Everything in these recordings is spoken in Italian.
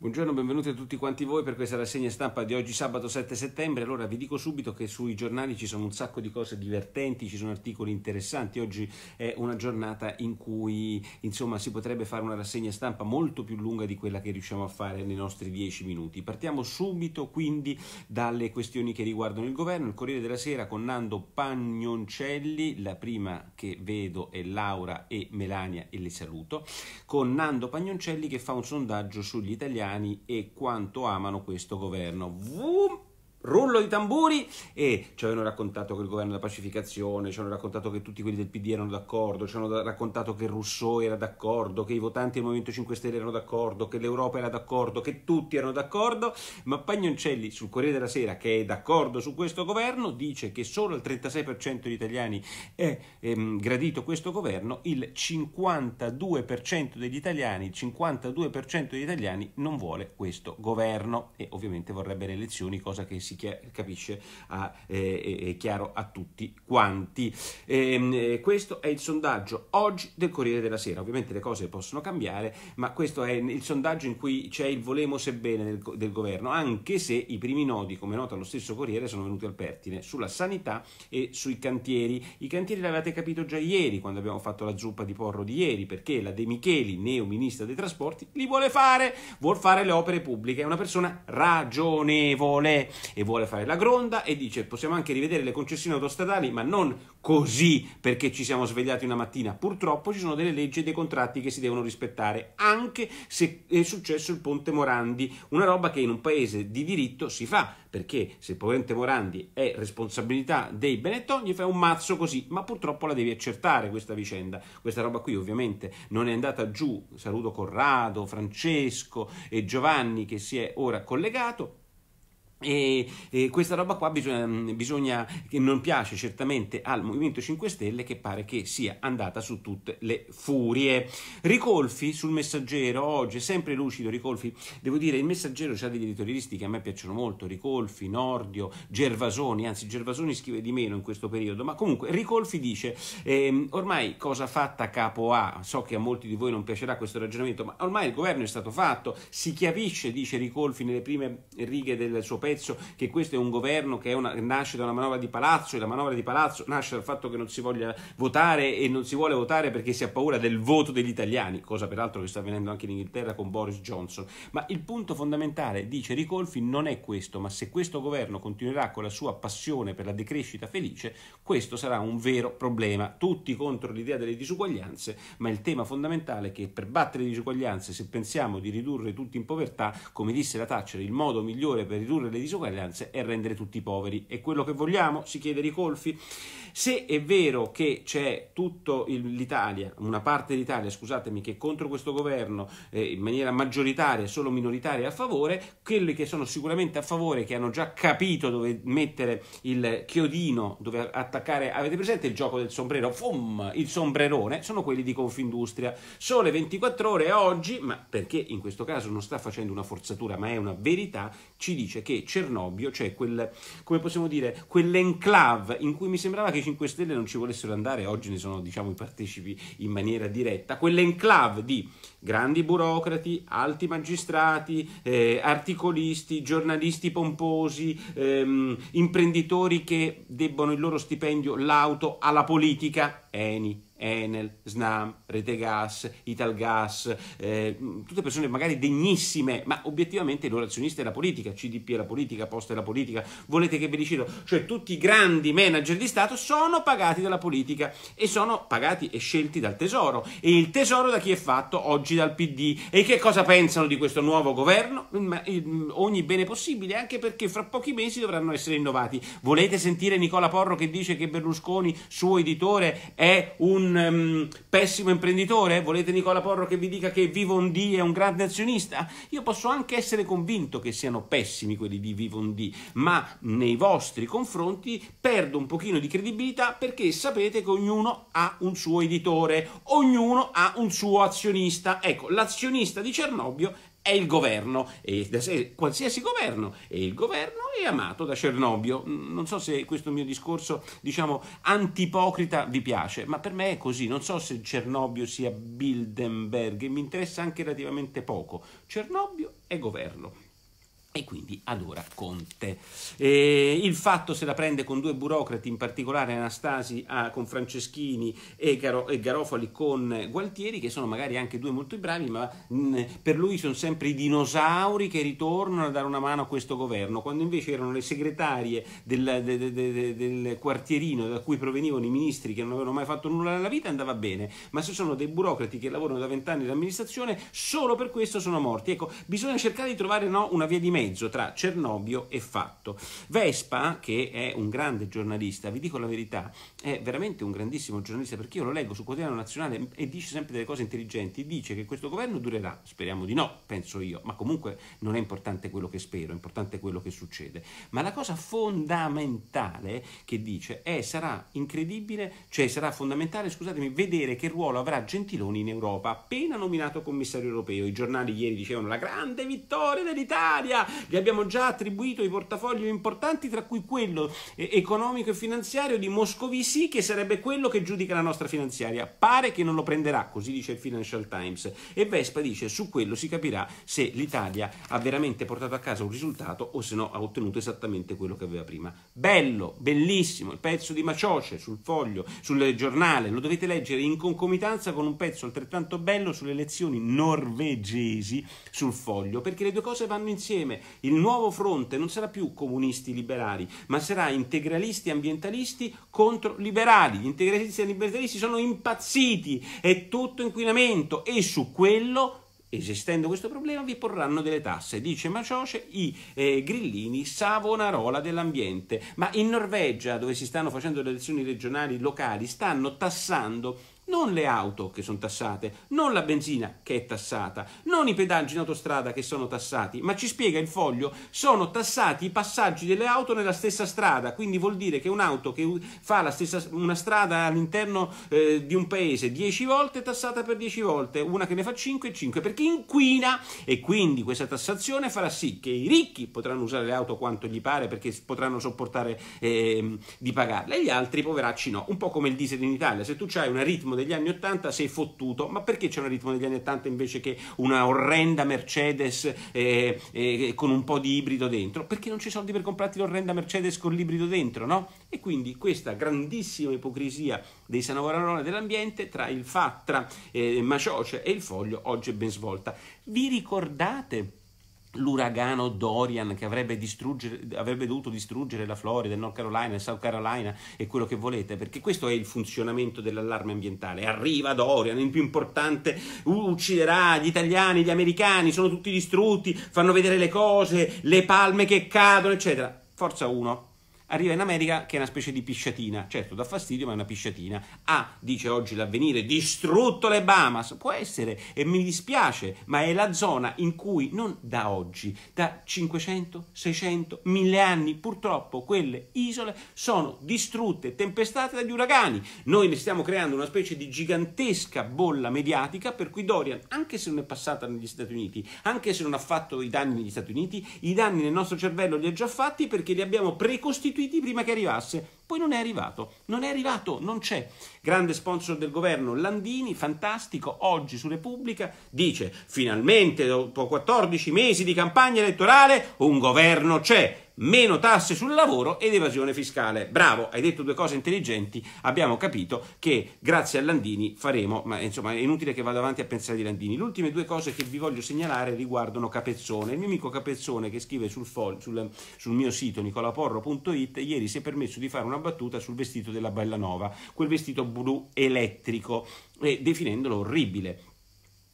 Buongiorno, benvenuti a tutti quanti voi per questa rassegna stampa di oggi sabato 7 settembre. Allora vi dico subito che sui giornali ci sono un sacco di cose divertenti, ci sono articoli interessanti. Oggi è una giornata in cui insomma si potrebbe fare una rassegna stampa molto più lunga di quella che riusciamo a fare nei nostri 10 minuti. Partiamo subito quindi dalle questioni che riguardano il governo. Il Corriere della Sera con Nando Pagnoncelli, la prima che vedo è Laura e Melania e le saluto, con Nando Pagnoncelli che fa un sondaggio sugli italiani italiani e quanto amano questo governo. Vum! rullo di tamburi e ci avevano raccontato che il governo della pacificazione, ci hanno raccontato che tutti quelli del PD erano d'accordo, ci hanno raccontato che Rousseau era d'accordo, che i votanti del Movimento 5 Stelle erano d'accordo, che l'Europa era d'accordo, che tutti erano d'accordo, ma Pagnoncelli sul Corriere della Sera, che è d'accordo su questo governo, dice che solo il 36% degli italiani è ehm, gradito questo governo, il 52% degli italiani, il 52% degli italiani non vuole questo governo e ovviamente vorrebbe le elezioni, cosa che si si capisce a, eh, è chiaro a tutti quanti. E, ehm, eh, questo è il sondaggio oggi del Corriere della Sera. Ovviamente le cose possono cambiare, ma questo è il sondaggio in cui c'è il volemo sebbene del, del governo, anche se i primi nodi, come nota lo stesso Corriere, sono venuti al pertine sulla sanità e sui cantieri. I cantieri l'avete capito già ieri, quando abbiamo fatto la zuppa di porro di ieri, perché la De Micheli, neo ministra dei trasporti, li vuole fare, vuol fare le opere pubbliche. È una persona ragionevole e vuole fare la gronda e dice possiamo anche rivedere le concessioni autostradali, ma non così perché ci siamo svegliati una mattina. Purtroppo ci sono delle leggi e dei contratti che si devono rispettare, anche se è successo il ponte Morandi, una roba che in un paese di diritto si fa, perché se il ponte Morandi è responsabilità dei Benetton, gli fai un mazzo così, ma purtroppo la devi accertare questa vicenda. Questa roba qui ovviamente non è andata giù, saluto Corrado, Francesco e Giovanni che si è ora collegato, e, e, questa roba qua bisogna, bisogna, che non piace certamente al Movimento 5 Stelle che pare che sia andata su tutte le furie. Ricolfi sul messaggero oggi è sempre lucido Ricolfi, devo dire il messaggero c'ha degli editorialisti che a me piacciono molto, Ricolfi, Nordio, Gervasoni, anzi Gervasoni scrive di meno in questo periodo, ma comunque Ricolfi dice ehm, ormai cosa fatta capo A, so che a molti di voi non piacerà questo ragionamento, ma ormai il governo è stato fatto, si chiarisce, dice Ricolfi nelle prime righe del suo paese, Cavezzo che questo è un governo che, una, che nasce da una manovra di palazzo e la manovra di palazzo nasce dal fatto che non si voglia votare e non si vuole votare perché si ha paura del voto degli italiani, cosa peraltro che sta avvenendo anche in Inghilterra con Boris Johnson. Ma il punto fondamentale, dice Ricolfi, non è questo, ma se questo governo continuerà con la sua passione per la decrescita felice, questo sarà un vero problema. Tutti contro l'idea delle disuguaglianze, ma il tema fondamentale è che per battere le disuguaglianze, se pensiamo di ridurre tutti in povertà, come disse la Thatcher, il modo migliore per ridurre le le disuguaglianze e rendere tutti poveri. È quello che vogliamo? si chiede Ricolfi. Se è vero che c'è tutta l'Italia, una parte d'Italia, scusatemi, che è contro questo governo eh, in maniera maggioritaria e solo minoritaria a favore, quelli che sono sicuramente a favore, che hanno già capito dove mettere il chiodino, dove attaccare, avete presente il gioco del sombrero, fum, il sombrerone, sono quelli di Confindustria. Sole 24 ore oggi, ma perché in questo caso non sta facendo una forzatura, ma è una verità, ci dice che Cernobbio, cioè quel, come possiamo dire, quell'enclave in cui mi sembrava che i 5 Stelle non ci volessero andare, oggi ne sono diciamo, i partecipi in maniera diretta, quell'enclave di grandi burocrati, alti magistrati, eh, articolisti, giornalisti pomposi, ehm, imprenditori che debbono il loro stipendio, l'auto alla politica, Eni, Enel, Snam, Retegas, Italgas, eh, tutte persone magari degnissime, ma obiettivamente loro azionisti è la politica, CDP è la politica, Posta è la politica, volete che vi li cito, cioè tutti i grandi manager di Stato sono pagati dalla politica e sono pagati e scelti dal tesoro e il tesoro da chi è fatto oggi dal PD e che cosa pensano di questo nuovo governo? Mm, ogni bene possibile, anche perché fra pochi mesi dovranno essere innovati. Volete sentire Nicola Porro che dice che Berlusconi, suo editore, è un un um, pessimo imprenditore? Volete Nicola Porro che vi dica che Vivondi è un grande azionista? Io posso anche essere convinto che siano pessimi quelli di Vivondi, ma nei vostri confronti perdo un pochino di credibilità perché sapete che ognuno ha un suo editore, ognuno ha un suo azionista. Ecco, l'azionista di Cernobbio è il governo, e qualsiasi governo, e il governo è amato da Cernobbio. Non so se questo mio discorso, diciamo, antipocrita vi piace, ma per me è così. Non so se Cernobbio sia Bilderberg, e mi interessa anche relativamente poco. Cernobbio è governo. E quindi adora Conte. E eh, il fatto se la prende con due burocrati, in particolare Anastasi ah, con Franceschini e, Garo, e, Garofoli con Gualtieri, che sono magari anche due molto bravi, ma mh, mm, per lui sono sempre i dinosauri che ritornano a dare una mano a questo governo, quando invece erano le segretarie del, del, del, del quartierino da cui provenivano i ministri che non avevano mai fatto nulla nella vita, andava bene. Ma se sono dei burocrati che lavorano da vent'anni in amministrazione, solo per questo sono morti. Ecco, bisogna cercare di trovare no, una via di mezzo mezzo tra Cernobbio e Fatto. Vespa, che è un grande giornalista, vi dico la verità, è veramente un grandissimo giornalista perché io lo leggo su Quotidiano Nazionale e dice sempre delle cose intelligenti, dice che questo governo durerà, speriamo di no, penso io, ma comunque non è importante quello che spero, è importante quello che succede. Ma la cosa fondamentale che dice è sarà incredibile, cioè sarà fondamentale, scusatemi, vedere che ruolo avrà Gentiloni in Europa, appena nominato commissario europeo. I giornali ieri dicevano la grande vittoria dell'Italia, gli abbiamo già attribuito i portafogli importanti, tra cui quello eh, economico e finanziario di Moscovici, che sarebbe quello che giudica la nostra finanziaria. Pare che non lo prenderà, così dice il Financial Times. E Vespa dice su quello si capirà se l'Italia ha veramente portato a casa un risultato o se no ha ottenuto esattamente quello che aveva prima. Bello, bellissimo, il pezzo di Macioce sul foglio, sul giornale, lo dovete leggere in concomitanza con un pezzo altrettanto bello sulle elezioni norvegesi sul foglio, perché le due cose vanno insieme il nuovo fronte non sarà più comunisti liberali, ma sarà integralisti ambientalisti contro liberali. Gli integralisti ambientalisti sono impazziti, è tutto inquinamento e su quello esistendo questo problema vi porranno delle tasse dice Macioce i eh, grillini savonarola dell'ambiente ma in Norvegia dove si stanno facendo le elezioni regionali locali stanno tassando non le auto che sono tassate, non la benzina che è tassata, non i pedaggi in autostrada che sono tassati, ma ci spiega il foglio, sono tassati i passaggi delle auto nella stessa strada, quindi vuol dire che un'auto che fa stessa, una strada all'interno eh, di un paese 10 volte è tassata per 10 volte, una che ne fa 5 e 5 perché inquina e quindi questa tassazione farà sì che i ricchi potranno usare le auto quanto gli pare perché potranno sopportare eh, di pagarle e gli altri poveracci no, un po' come il diesel in Italia, se tu hai un ritmo degli anni 80 sei fottuto, ma perché c'è un ritmo degli anni 80 invece che una orrenda Mercedes eh, eh, con un po' di ibrido dentro? Perché non c'è soldi per comprarti l'orrenda Mercedes con l'ibrido dentro, no? E quindi questa grandissima ipocrisia dei Sanavarone dell'ambiente tra il Fattra, eh, Macioce e il Foglio oggi è ben svolta. Vi ricordate? l'uragano Dorian che avrebbe, avrebbe, dovuto distruggere la Florida, il North Carolina, il South Carolina e quello che volete, perché questo è il funzionamento dell'allarme ambientale. Arriva Dorian, il più importante, ucciderà gli italiani, gli americani, sono tutti distrutti, fanno vedere le cose, le palme che cadono, eccetera. Forza 1 arriva in America che è una specie di pisciatina, certo dà fastidio ma è una pisciatina, ha, ah, dice oggi l'avvenire, distrutto le Bahamas, può essere e mi dispiace, ma è la zona in cui non da oggi, da 500, 600, 1000 anni purtroppo quelle isole sono distrutte, tempestate dagli uragani, noi ne stiamo creando una specie di gigantesca bolla mediatica per cui Dorian, anche se non è passata negli Stati Uniti, anche se non ha fatto i danni negli Stati Uniti, i danni nel nostro cervello li ha già fatti perché li abbiamo precostituiti sostituiti prima che arrivasse poi non è arrivato, non è arrivato, non c'è. Grande sponsor del governo Landini, fantastico, oggi su Repubblica dice finalmente dopo 14 mesi di campagna elettorale un governo c'è, meno tasse sul lavoro ed evasione fiscale. Bravo, hai detto due cose intelligenti, abbiamo capito che grazie a Landini faremo, ma insomma è inutile che vado avanti a pensare di Landini. Le ultime due cose che vi voglio segnalare riguardano Capezzone. Il mio amico Capezzone che scrive sul, fol- sul, sul mio sito nicolaporro.it ieri si è permesso di fare una battuta sul vestito della Bellanova, quel vestito blu elettrico, e definendolo orribile.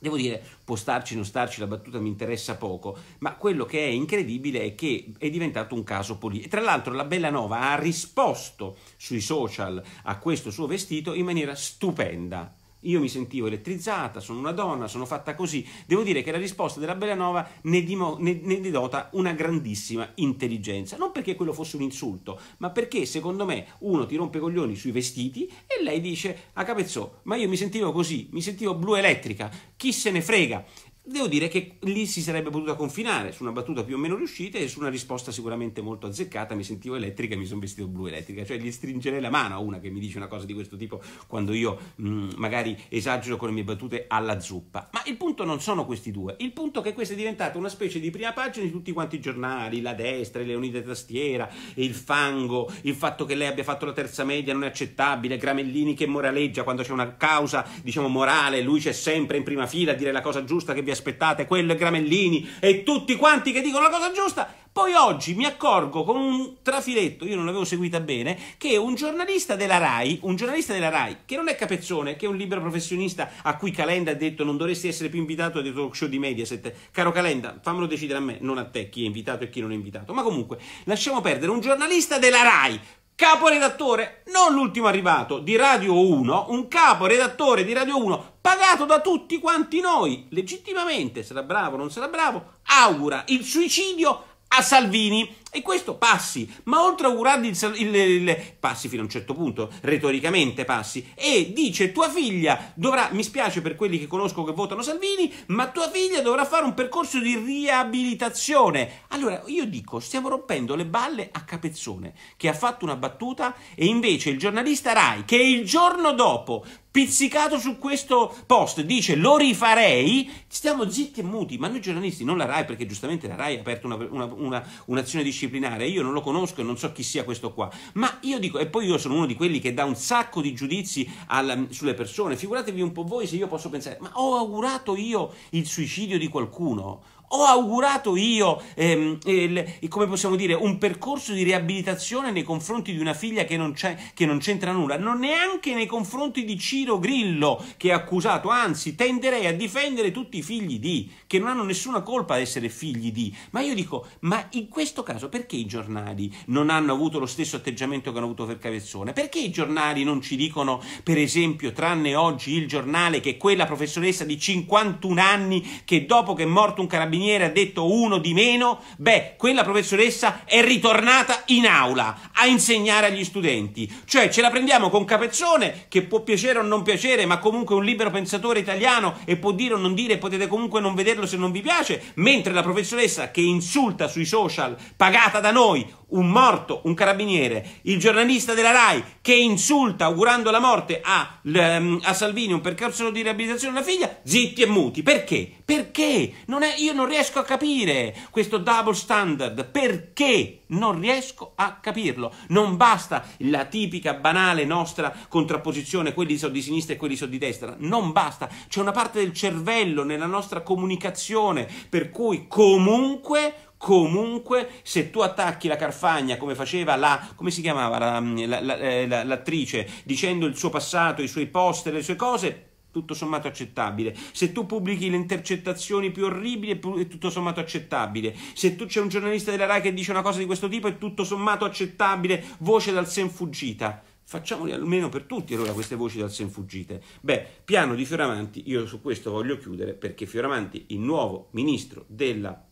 Devo dire, può starci, o non starci, la battuta mi interessa poco, ma quello che è incredibile è che è diventato un caso politico. Tra l'altro la Bellanova ha risposto sui social a questo suo vestito in maniera stupenda, io mi sentivo elettrizzata, sono una donna, sono fatta così. Devo dire che la risposta della Bellanova ne, dimo, ne, ne denota una grandissima intelligenza. Non perché quello fosse un insulto, ma perché secondo me uno ti rompe i coglioni sui vestiti e lei dice a ah, Capezzò, ma io mi sentivo così, mi sentivo blu elettrica, chi se ne frega? devo dire che lì si sarebbe potuta confinare su una battuta più o meno riuscita e su una risposta sicuramente molto azzeccata. Mi sentivo elettrica e mi sono vestito blu elettrica, cioè gli stringerei la mano a una che mi dice una cosa di questo tipo quando io mh, mm, magari esagero con le mie battute alla zuppa. Ma il punto non sono questi due, il punto è che questa è diventata una specie di prima pagina di tutti quanti i giornali, la destra, le unite Tastiera, il fango, il fatto che lei abbia fatto la terza media non è accettabile, Gramellini che moraleggia quando c'è una causa, diciamo, morale, lui c'è sempre in prima fila a dire la cosa giusta che vi vi aspettate, quello e Gramellini e tutti quanti che dicono la cosa giusta. Poi oggi mi accorgo con un trafiletto, io non l'avevo seguita bene, che un giornalista della RAI, un giornalista della RAI, che non è Capezzone, che è un libero professionista a cui Calenda ha detto non dovresti essere più invitato ai talk show di Mediaset. Caro Calenda, fammelo decidere a me, non a te chi è invitato e chi non è invitato. Ma comunque, lasciamo perdere un giornalista della RAI caporedattore, non l'ultimo arrivato, di Radio 1, un caporedattore di Radio 1 pagato da tutti quanti noi, legittimamente, sarà bravo o non sarà bravo, augura il suicidio a Salvini e questo passi, ma oltre a augurargli il, il, il, passi fino a un certo punto, retoricamente passi, e dice tua figlia dovrà, mi spiace per quelli che conosco che votano Salvini, ma tua figlia dovrà fare un percorso di riabilitazione. Allora io dico, stiamo rompendo le balle a Capezzone, che ha fatto una battuta e invece il giornalista Rai, che il giorno dopo pizzicato su questo post, dice lo rifarei, stiamo zitti e muti, ma noi giornalisti, non la RAI, perché giustamente la RAI ha aperto una, una, una, un'azione disciplinare, io non lo conosco e non so chi sia questo qua, ma io dico, e poi io sono uno di quelli che dà un sacco di giudizi alla, sulle persone, figuratevi un po' voi se io posso pensare, ma ho augurato io il suicidio di qualcuno? ho augurato io, ehm, il, come possiamo dire, un percorso di riabilitazione nei confronti di una figlia che non, che non c'entra nulla, non neanche nei confronti di Ciro Grillo che è accusato, anzi tenderei a difendere tutti i figli di, che non hanno nessuna colpa ad essere figli di, ma io dico, ma in questo caso perché i giornali non hanno avuto lo stesso atteggiamento che hanno avuto per Cavezzone? Perché i giornali non ci dicono, per esempio, tranne oggi il giornale, che quella professoressa di 51 anni che dopo che è morto un carabinieri, carabiniere ha detto uno di meno, beh, quella professoressa è ritornata in aula a insegnare agli studenti. Cioè ce la prendiamo con Capezzone, che può piacere o non piacere, ma comunque è un libero pensatore italiano e può dire o non dire, potete comunque non vederlo se non vi piace, mentre la professoressa che insulta sui social, pagata da noi, un morto, un carabiniere, il giornalista della RAI che insulta augurando la morte a, ehm, a Salvini un percorso di riabilitazione della figlia, zitti e muti. Perché? Perché? Non è, io non riesco a capire questo double standard. Perché? Non riesco a capirlo. Non basta la tipica banale nostra contrapposizione, quelli sono di sinistra e quelli sono di destra. Non basta. C'è una parte del cervello nella nostra comunicazione per cui comunque comunque se tu attacchi la Carfagna come faceva la come si chiamava la, la, la, eh, l'attrice dicendo il suo passato, i suoi post, le sue cose tutto sommato accettabile. Se tu pubblichi le intercettazioni più orribili, è tutto sommato accettabile. Se tu c'è un giornalista della RAI che dice una cosa di questo tipo, è tutto sommato accettabile. Voce dal sen fuggita. Facciamole almeno per tutti allora queste voci dal sen fuggite. Beh, piano di Fioravanti, io su questo voglio chiudere perché Fioravanti, il nuovo ministro della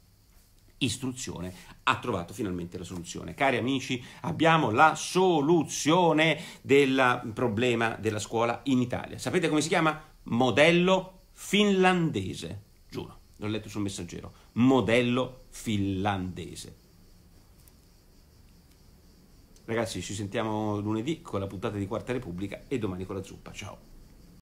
istruzione ha trovato finalmente la soluzione. Cari amici, abbiamo la soluzione del problema della scuola in Italia. Sapete come si chiama? Modello finlandese. Giuro, l'ho letto sul messaggero. Modello finlandese. Ragazzi, ci sentiamo lunedì con la puntata di Quarta Repubblica e domani con la zuppa. Ciao.